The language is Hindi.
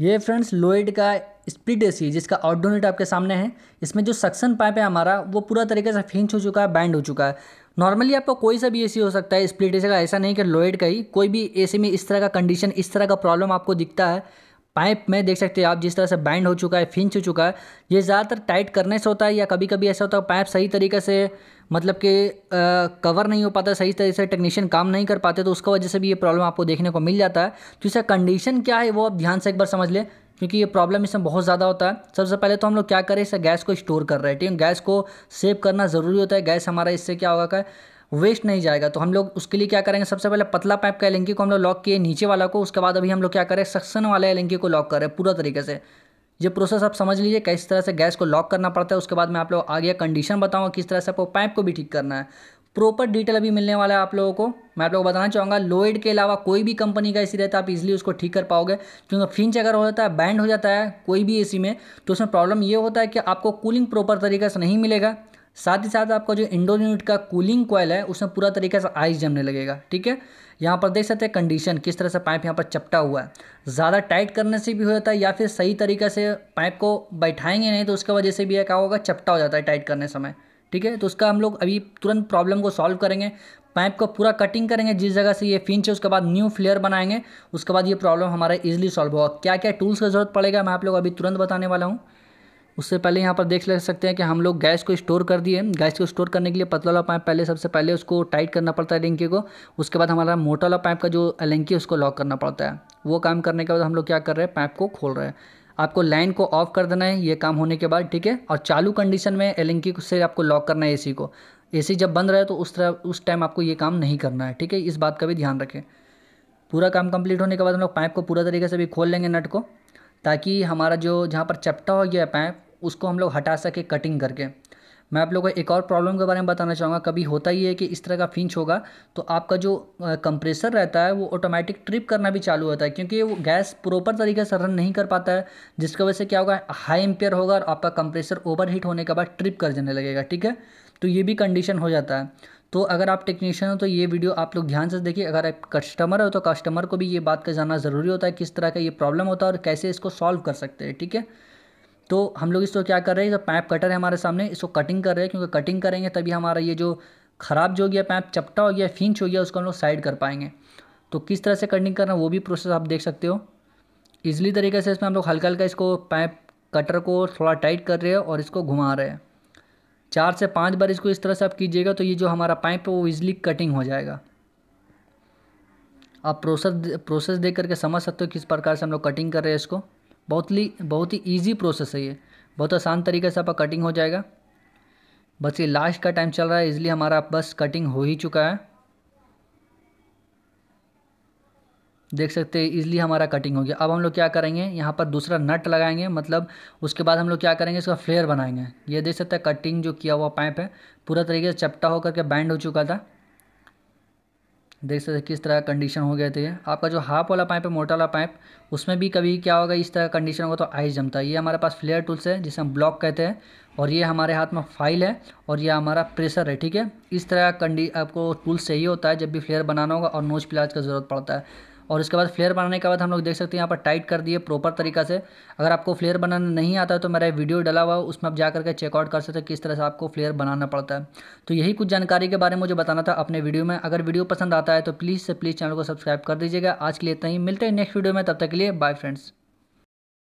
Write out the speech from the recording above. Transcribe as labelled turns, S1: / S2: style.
S1: ये फ्रेंड्स लोइड का स्प्लिट एसी जिसका आउटडोनेट आपके सामने है इसमें जो सक्सन पाइप है हमारा वो पूरा तरीके से फिंच हो चुका है बैंड हो चुका है नॉर्मली आपका कोई सा भी एसी हो सकता है स्प्लिट एसी का ऐसा नहीं कि लोइड का ही कोई भी एसी में इस तरह का कंडीशन इस तरह का प्रॉब्लम आपको दिखता है पाइप में देख सकते हैं आप जिस तरह से बैंड हो चुका है फिंच हो चुका है ये ज़्यादातर टाइट करने से होता है या कभी कभी ऐसा होता है पाइप सही तरीके से मतलब कि कवर नहीं हो पाता सही तरीके से टेक्नीशियन काम नहीं कर पाते तो उसका वजह से भी ये प्रॉब्लम आपको देखने को मिल जाता है तो इसका कंडीशन क्या है वो आप ध्यान से एक बार समझ लें क्योंकि ये प्रॉब्लम इसमें बहुत ज़्यादा होता है सबसे पहले तो हम लोग क्या करें इसे गैस को स्टोर कर रहे हैं ठीक है गैस को सेव करना ज़रूरी होता है गैस हमारा इससे क्या होगा क्या वेस्ट नहीं जाएगा तो हम लोग उसके लिए क्या करेंगे सबसे पहले पतला पाइप का एलेंकी को हम लोग लॉक किए नीचे वाला को उसके बाद अभी हम लोग क्या करें सक्सन वाला एलेंकी को लॉक करें पूरा तरीके से ये प्रोसेस आप समझ लीजिए किस तरह से गैस को लॉक करना पड़ता है उसके बाद मैं आप लोग आगे कंडीशन बताऊँगा किस तरह से आपको पाइप को भी ठीक करना है प्रॉपर डिटेल अभी मिलने वाला है आप लोगों को मैं आप लोगों को बताना चाहूँगा लोएड के अलावा कोई भी कंपनी का एसी रहता है आप इजीली उसको ठीक कर पाओगे क्योंकि फिंच अगर हो जाता है बैंड हो जाता है कोई भी एसी में तो उसमें प्रॉब्लम ये होता है कि आपको कूलिंग प्रॉपर तरीके से नहीं मिलेगा साथ ही साथ आपका जो इंडोर यूनिट का कूलिंग कॉयल है उसमें पूरा तरीके से आइस जमने लगेगा ठीक है यहाँ पर देख सकते हैं कंडीशन किस तरह से पाइप यहाँ पर चपटा हुआ है ज़्यादा टाइट करने से भी हो जाता है या फिर सही तरीके से पाइप को बैठाएंगे नहीं तो उसकी वजह से भी क्या होगा चपटा हो जाता है टाइट करने समय ठीक है तो उसका हम लोग अभी तुरंत प्रॉब्लम को सॉल्व करेंगे पाइप को पूरा कटिंग करेंगे जिस जगह से ये फिंच है उसके बाद न्यू फ्लेयर बनाएंगे उसके बाद ये प्रॉब्लम हमारा इजिली सॉल्व होगा क्या क्या टूल्स की जरूरत पड़ेगा मैं आप लोग अभी तुरंत बताने वाला हूँ उससे पहले यहाँ पर देख ले सकते हैं कि हम लोग गैस को स्टोर कर दिए गैस को स्टोर करने के लिए पतला वाला पाइप पहले सबसे पहले उसको टाइट करना पड़ता है एलेंकी को उसके बाद हमारा मोटा वाला पाइप का जो एलेंकी उसको लॉक करना पड़ता है वो काम करने के बाद हम लोग क्या कर रहे हैं पाइप को खोल रहे हैं आपको लाइन को ऑफ कर देना है ये काम होने के बाद ठीक है और चालू कंडीशन में एलेंकी से आपको लॉक करना है एसी को एसी जब बंद रहे तो उस तरह उस टाइम आपको ये काम नहीं करना है ठीक है इस बात का भी ध्यान रखें पूरा काम कंप्लीट होने के बाद हम लोग पाइप को पूरा तरीके से भी खोल लेंगे नट को ताकि हमारा जो जहाँ पर चपटा हो गया है पाइप उसको हम लोग हटा सके कटिंग करके मैं आप लोगों को एक और प्रॉब्लम के बारे में बताना चाहूँगा कभी होता ही है कि इस तरह का फिंच होगा तो आपका जो कंप्रेसर रहता है वो ऑटोमेटिक ट्रिप करना भी चालू होता है क्योंकि वो गैस प्रॉपर तरीके से रन नहीं कर पाता है जिसकी वजह से क्या होगा हाई एम्पेयर होगा और आपका कंप्रेसर ओवर हीट होने के बाद ट्रिप कर जाने लगेगा ठीक है तो ये भी कंडीशन हो जाता है तो अगर आप टेक्नीशियन हो तो ये वीडियो आप लोग ध्यान से देखिए अगर आप कस्टमर हो तो कस्टमर को भी ये बात का जानना ज़रूरी होता है किस तरह का ये प्रॉब्लम होता है और कैसे इसको सॉल्व कर सकते हैं ठीक है तो हम लोग इसको क्या कर रहे हैं जो पैप कटर है हमारे सामने इसको कटिंग कर रहे हैं क्योंकि कटिंग करेंगे तभी हमारा ये जो ख़राब जो हो गया पैप चपटा हो गया फिंच हो गया उसको हम लोग साइड कर पाएंगे तो किस तरह से कटिंग करना वो भी प्रोसेस आप देख सकते हो ईजिली तरीके से इसमें हम लोग हल्का हल्का इसको पैप कटर को थोड़ा टाइट कर रहे हैं और इसको घुमा रहे हैं चार से पाँच बार इसको इस तरह से आप कीजिएगा तो ये जो हमारा पाइप है वो ईजिली कटिंग हो जाएगा आप प्रोसेस प्रोसेस देख करके समझ सकते हो किस प्रकार से हम लोग कटिंग कर रहे हैं इसको बहुत ही बहुत ही ईजी प्रोसेस है ये बहुत आसान तरीके से आपका कटिंग हो जाएगा बस ये लास्ट का टाइम चल रहा है इसलिए हमारा बस कटिंग हो ही चुका है देख सकते हैं इजली हमारा कटिंग हो गया अब हम लोग क्या करेंगे यहाँ पर दूसरा नट लगाएंगे मतलब उसके बाद हम लोग क्या करेंगे इसका फ्लेयर बनाएंगे ये देख सकते हैं कटिंग जो किया हुआ पाइप है पूरा तरीके से चपटा होकर के बैंड हो चुका था देख सकते किस तरह कंडीशन हो गया थे तो आपका जो हाफ वाला पाइप है मोटा वाला पाइप उसमें भी कभी क्या होगा इस तरह का कंडीशन होगा तो आइस जमता है ये हमारे पास फ्लेयर टूल्स है जिसे हम ब्लॉक कहते हैं और ये हमारे हाथ में फाइल है और ये हमारा प्रेशर है ठीक है इस तरह का कंडी आपको टूल्स सही होता है जब भी फ्लेयर बनाना होगा और नोज प्लाज का ज़रूरत पड़ता है और उसके बाद फ्लेयर बनाने के बाद हम लोग देख सकते हैं यहाँ पर टाइट कर दिए प्रॉपर तरीका से अगर आपको फ्लेयर बनाना नहीं आता है तो मेरा वीडियो डला हुआ उसमें आप जाकर के चेकआउट कर सकते हैं किस तरह से आपको फ्लेयर बनाना पड़ता है तो यही कुछ जानकारी के बारे में मुझे बताना था अपने वीडियो में अगर वीडियो पसंद आता है तो प्लीज़ से प्लीज़ चैनल को सब्सक्राइब कर दीजिएगा आज के लिए इतना ही मिलते हैं नेक्स्ट वीडियो में तब तक के लिए बाय फ्रेंड्स